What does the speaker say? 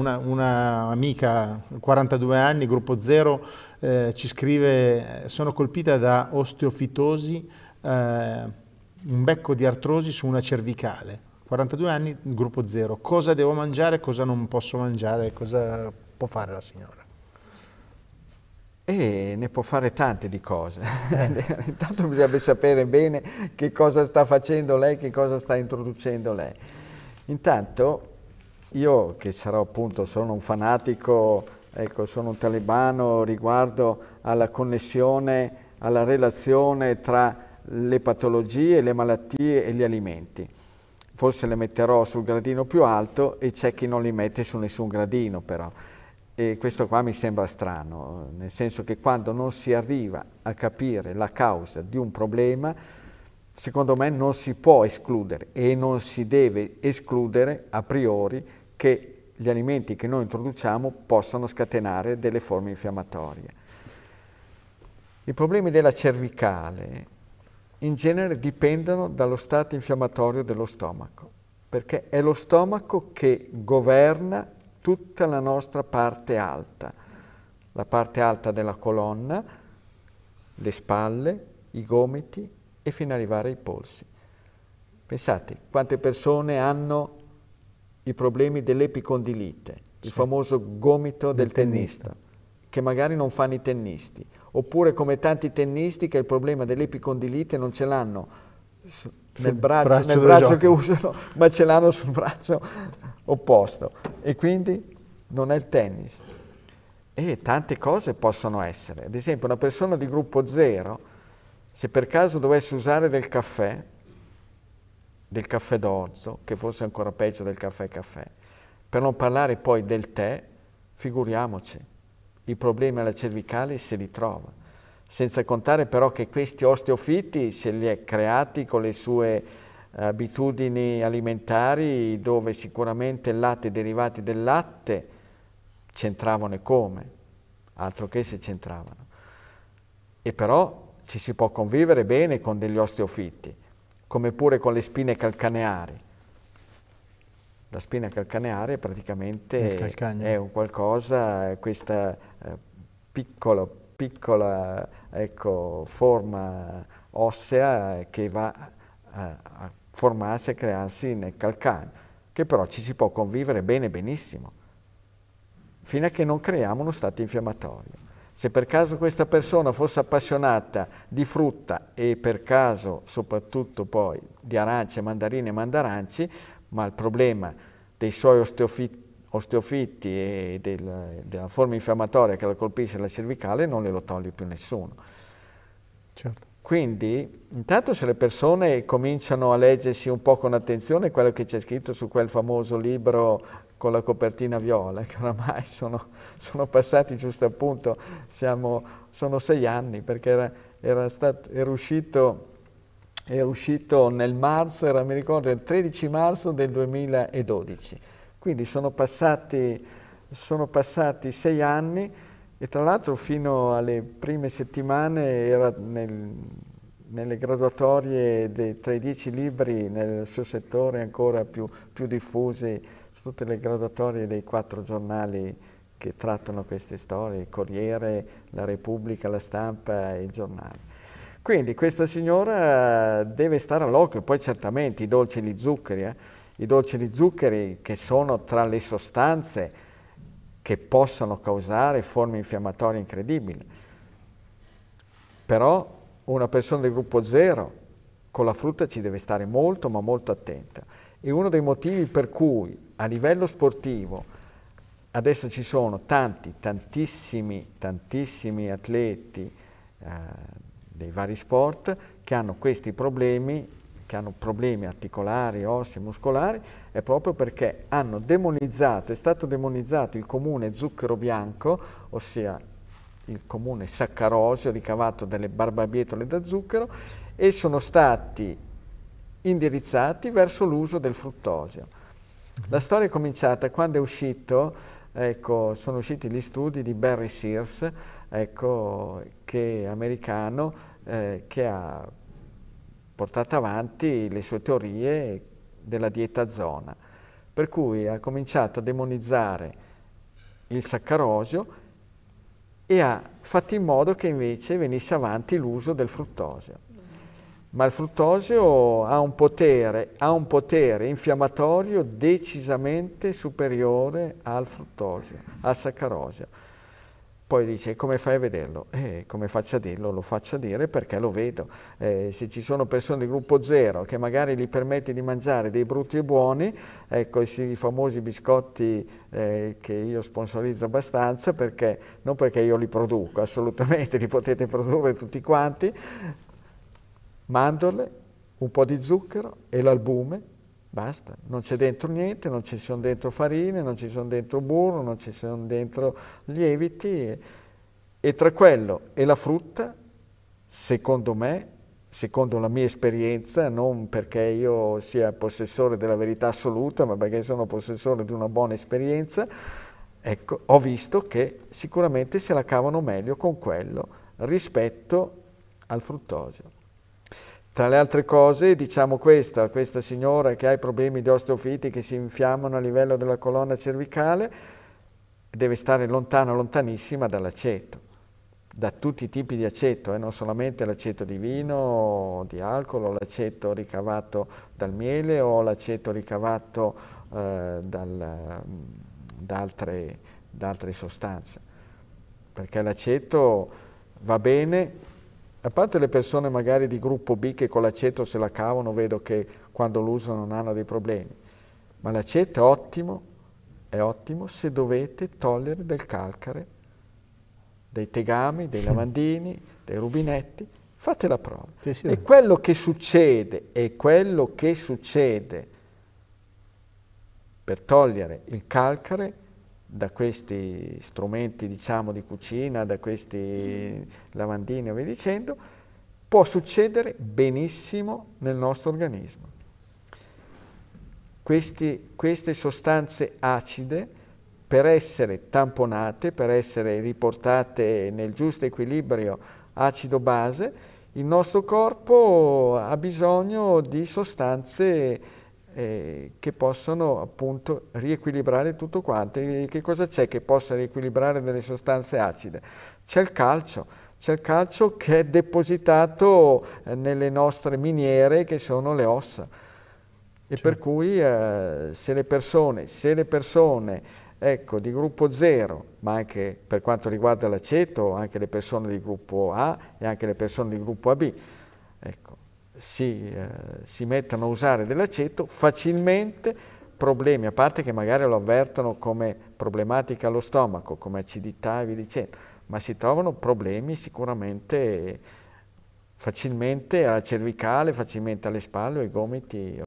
una, una 42 anni, gruppo 0, eh, ci scrive sono colpita da osteofitosi, eh, un becco di artrosi su una cervicale. 42 anni, gruppo 0. Cosa devo mangiare, cosa non posso mangiare, cosa può fare la signora? E ne può fare tante di cose. Eh. Intanto bisognerebbe sapere bene che cosa sta facendo lei, che cosa sta introducendo lei. Intanto io che sarò appunto, sono un fanatico, ecco, sono un talebano riguardo alla connessione, alla relazione tra le patologie, le malattie e gli alimenti. Forse le metterò sul gradino più alto e c'è chi non li mette su nessun gradino però. E questo qua mi sembra strano, nel senso che quando non si arriva a capire la causa di un problema, secondo me non si può escludere e non si deve escludere a priori che gli alimenti che noi introduciamo possano scatenare delle forme infiammatorie. I problemi della cervicale in genere dipendono dallo stato infiammatorio dello stomaco, perché è lo stomaco che governa tutta la nostra parte alta, la parte alta della colonna, le spalle, i gomiti e fino ad arrivare ai polsi. Pensate quante persone hanno i problemi dell'epicondilite, sì. il famoso gomito del, del tennista, tennista, che magari non fanno i tennisti, oppure come tanti tennisti che il problema dell'epicondilite non ce l'hanno nel braccio, braccio, nel braccio che usano, ma ce l'hanno sul braccio opposto. E quindi non è il tennis. E tante cose possono essere. Ad esempio, una persona di gruppo zero, se per caso dovesse usare del caffè, del caffè d'orzo, che forse è ancora peggio del caffè caffè. Per non parlare poi del tè, figuriamoci, i problemi alla cervicale se li trova. Senza contare però che questi osteofiti se li è creati con le sue eh, abitudini alimentari dove sicuramente il latte e i derivati del latte c'entravano e come, altro che se c'entravano. E però ci si può convivere bene con degli osteofiti, come pure con le spine calcaneari. La spina calcaneare praticamente è un qualcosa, questa eh, piccola, piccola ecco, forma ossea che va a, eh, a formarsi e crearsi nel calcaneo, che però ci si può convivere bene benissimo, fino a che non creiamo uno stato infiammatorio. Se per caso questa persona fosse appassionata di frutta e per caso soprattutto poi di arance, mandarine e mandaranci, ma il problema dei suoi osteofiti osteofitti e del, della forma infiammatoria che la colpisce la cervicale non glielo toglie più nessuno. Certo. Quindi intanto se le persone cominciano a leggersi un po' con attenzione quello che c'è scritto su quel famoso libro con la copertina viola, che oramai sono, sono passati giusto appunto, siamo, sono sei anni, perché era, era, stato, era, uscito, era uscito nel marzo, era, mi ricordo, il 13 marzo del 2012. Quindi sono passati, sono passati sei anni e tra l'altro fino alle prime settimane era nel, nelle graduatorie dei, tra i dieci libri nel suo settore ancora più, più diffusi tutte le graduatorie dei quattro giornali che trattano queste storie, Corriere, la Repubblica, la Stampa e il Giornale. Quindi questa signora eh, deve stare all'occhio, poi certamente i dolci di zuccheri, eh? i dolci di zuccheri che sono tra le sostanze che possono causare forme infiammatorie incredibili. Però una persona del gruppo zero con la frutta ci deve stare molto ma molto attenta. E uno dei motivi per cui a livello sportivo adesso ci sono tanti, tantissimi, tantissimi atleti eh, dei vari sport che hanno questi problemi che hanno problemi articolari, ossi, muscolari, è proprio perché hanno demonizzato, è stato demonizzato il comune zucchero bianco, ossia il comune saccarosio ricavato dalle barbabietole da zucchero, e sono stati indirizzati verso l'uso del fruttosio. La storia è cominciata quando è uscito, ecco, sono usciti gli studi di Barry Sears, ecco, che è americano, eh, che ha portato avanti le sue teorie della dieta zona, per cui ha cominciato a demonizzare il saccarosio e ha fatto in modo che invece venisse avanti l'uso del fruttosio ma il fruttosio ha un potere, ha un potere infiammatorio decisamente superiore al fruttosio, al saccarosio. Poi dice, come fai a vederlo? Eh, come faccio a dirlo? Lo faccio a dire perché lo vedo. Eh, se ci sono persone di gruppo zero che magari gli permette di mangiare dei brutti e buoni, ecco i famosi biscotti eh, che io sponsorizzo abbastanza, perché, non perché io li produco, assolutamente, li potete produrre tutti quanti, mandorle, un po' di zucchero e l'albume, basta, non c'è dentro niente, non ci sono dentro farine, non ci sono dentro burro, non ci sono dentro lieviti e, e tra quello e la frutta, secondo me, secondo la mia esperienza, non perché io sia possessore della verità assoluta, ma perché sono possessore di una buona esperienza, ecco, ho visto che sicuramente se la cavano meglio con quello rispetto al fruttosio. Tra le altre cose diciamo questa, questa signora che ha i problemi di osteofiti che si infiammano a livello della colonna cervicale deve stare lontana, lontanissima dall'aceto, da tutti i tipi di aceto, e eh, non solamente l'aceto di vino o di alcol, l'aceto ricavato dal miele o l'aceto ricavato eh, dal, mm, da, altre, da altre sostanze, perché l'aceto va bene a parte le persone magari di gruppo B che con l'aceto se la cavano, vedo che quando lo usano non hanno dei problemi, ma l'aceto è ottimo, è ottimo se dovete togliere del calcare, dei tegami, dei lavandini, dei rubinetti, fate la prova. Sì, sì. E quello che succede, e quello che succede per togliere il calcare da questi strumenti diciamo, di cucina, da questi lavandini e via dicendo, può succedere benissimo nel nostro organismo. Questi, queste sostanze acide per essere tamponate, per essere riportate nel giusto equilibrio acido-base, il nostro corpo ha bisogno di sostanze eh, che possono appunto riequilibrare tutto quanto. E che cosa c'è che possa riequilibrare delle sostanze acide? C'è il calcio, c'è il calcio che è depositato eh, nelle nostre miniere che sono le ossa. E certo. per cui eh, se le persone, se le persone ecco, di gruppo 0, ma anche per quanto riguarda l'aceto, anche le persone di gruppo A e anche le persone di gruppo AB, ecco, si, eh, si mettano a usare dell'aceto facilmente problemi, a parte che magari lo avvertono come problematica allo stomaco, come acidità e via dicendo, ma si trovano problemi sicuramente facilmente alla cervicale, facilmente alle spalle o ai gomiti.